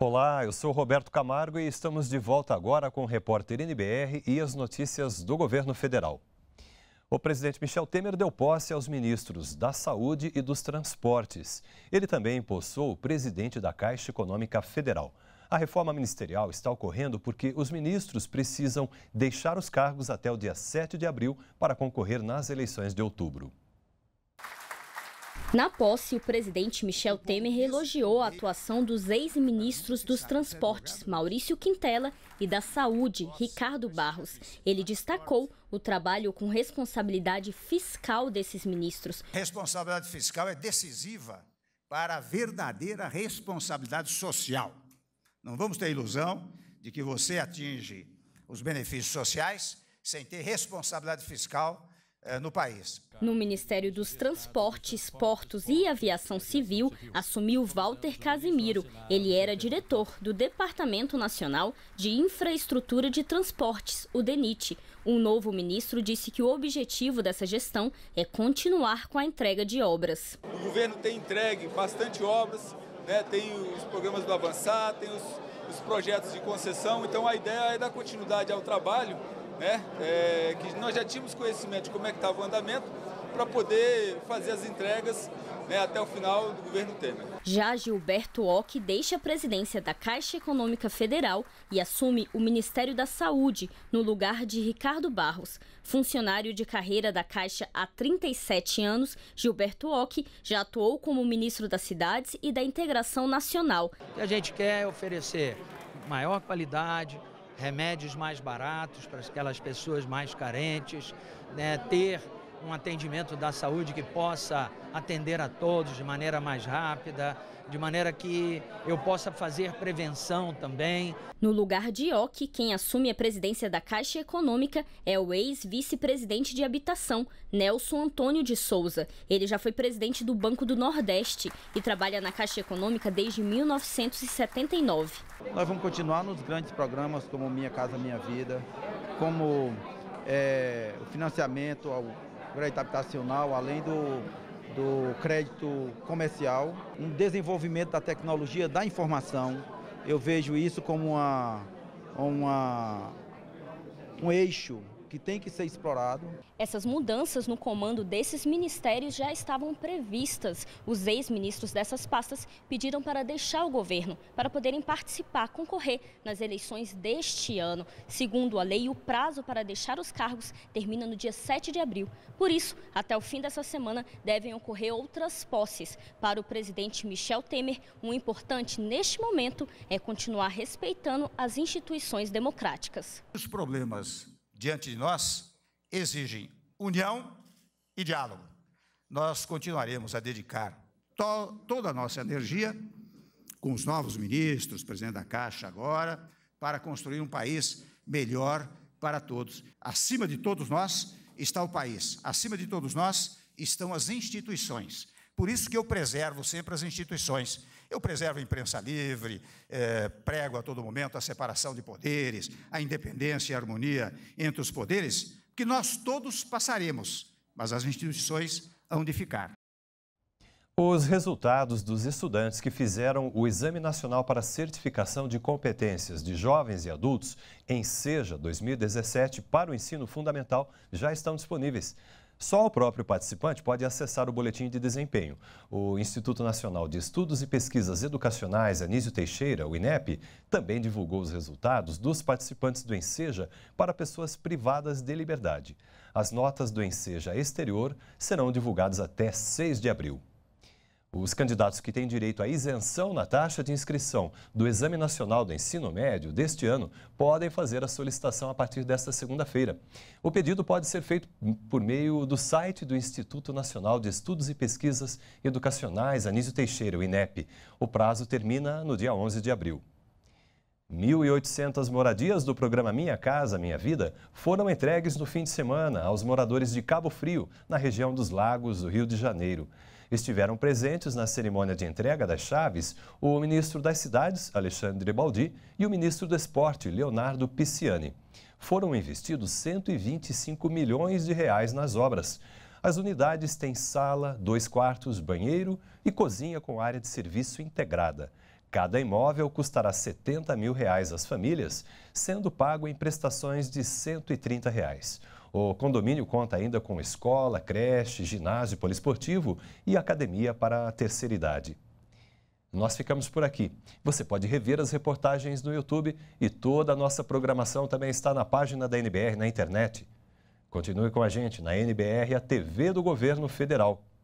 Olá, eu sou Roberto Camargo e estamos de volta agora com o repórter NBR e as notícias do governo federal. O presidente Michel Temer deu posse aos ministros da Saúde e dos Transportes. Ele também impulsou o presidente da Caixa Econômica Federal. A reforma ministerial está ocorrendo porque os ministros precisam deixar os cargos até o dia 7 de abril para concorrer nas eleições de outubro. Na posse, o presidente Michel Temer elogiou a atuação dos ex-ministros dos Transportes, Maurício Quintela, e da Saúde, Ricardo Barros. Ele destacou o trabalho com responsabilidade fiscal desses ministros. Responsabilidade fiscal é decisiva para a verdadeira responsabilidade social. Não vamos ter ilusão de que você atinge os benefícios sociais sem ter responsabilidade fiscal eh, no país. No Ministério dos Transportes, Portos e Aviação Civil, assumiu Walter Casimiro. Ele era diretor do Departamento Nacional de Infraestrutura de Transportes, o DENIT. Um novo ministro disse que o objetivo dessa gestão é continuar com a entrega de obras. O governo tem entregue bastante obras né? tem os programas do Avançar, tem os, os, projetos de concessão. Então a ideia é dar continuidade ao trabalho, né? É, que nós já tínhamos conhecimento de como é que estava o andamento, para poder fazer as entregas né, até o final do governo Temer. Já Gilberto Ock deixa a presidência da Caixa Econômica Federal e assume o Ministério da Saúde no lugar de Ricardo Barros. Funcionário de carreira da Caixa há 37 anos, Gilberto Ock já atuou como ministro das Cidades e da Integração Nacional. A gente quer oferecer maior qualidade, remédios mais baratos para aquelas pessoas mais carentes, né, ter um atendimento da saúde que possa atender a todos de maneira mais rápida, de maneira que eu possa fazer prevenção também. No lugar de Ock, quem assume a presidência da Caixa Econômica é o ex-vice-presidente de habitação, Nelson Antônio de Souza. Ele já foi presidente do Banco do Nordeste e trabalha na Caixa Econômica desde 1979. Nós vamos continuar nos grandes programas como Minha Casa Minha Vida, como é, o financiamento ao crédito habitacional, além do, do crédito comercial, um desenvolvimento da tecnologia da informação. Eu vejo isso como uma, uma, um eixo que tem que ser explorado. Essas mudanças no comando desses ministérios já estavam previstas. Os ex-ministros dessas pastas pediram para deixar o governo, para poderem participar, concorrer nas eleições deste ano. Segundo a lei, o prazo para deixar os cargos termina no dia 7 de abril. Por isso, até o fim dessa semana devem ocorrer outras posses. Para o presidente Michel Temer, o importante neste momento é continuar respeitando as instituições democráticas. Os problemas diante de nós exigem união e diálogo. Nós continuaremos a dedicar to toda a nossa energia, com os novos ministros, presidente da Caixa agora, para construir um país melhor para todos. Acima de todos nós está o país, acima de todos nós estão as instituições. Por isso que eu preservo sempre as instituições eu preservo a imprensa livre, é, prego a todo momento a separação de poderes, a independência e a harmonia entre os poderes, que nós todos passaremos, mas as instituições hão de ficar. Os resultados dos estudantes que fizeram o Exame Nacional para Certificação de Competências de Jovens e Adultos em SEJA 2017 para o ensino fundamental já estão disponíveis. Só o próprio participante pode acessar o boletim de desempenho. O Instituto Nacional de Estudos e Pesquisas Educacionais Anísio Teixeira, o INEP, também divulgou os resultados dos participantes do Enseja para pessoas privadas de liberdade. As notas do Enseja exterior serão divulgadas até 6 de abril. Os candidatos que têm direito à isenção na taxa de inscrição do Exame Nacional do Ensino Médio deste ano podem fazer a solicitação a partir desta segunda-feira. O pedido pode ser feito por meio do site do Instituto Nacional de Estudos e Pesquisas Educacionais Anísio Teixeira, o INEP. O prazo termina no dia 11 de abril. 1.800 moradias do programa Minha Casa Minha Vida foram entregues no fim de semana aos moradores de Cabo Frio, na região dos Lagos do Rio de Janeiro. Estiveram presentes na cerimônia de entrega das chaves o ministro das Cidades, Alexandre Baldi, e o ministro do Esporte, Leonardo Pisciani. Foram investidos 125 milhões de reais nas obras. As unidades têm sala, dois quartos, banheiro e cozinha com área de serviço integrada. Cada imóvel custará R$ 70 mil reais às famílias, sendo pago em prestações de R$ 130. Reais. O condomínio conta ainda com escola, creche, ginásio poliesportivo e academia para a terceira idade. Nós ficamos por aqui. Você pode rever as reportagens no YouTube e toda a nossa programação também está na página da NBR na internet. Continue com a gente na NBR, a TV do Governo Federal.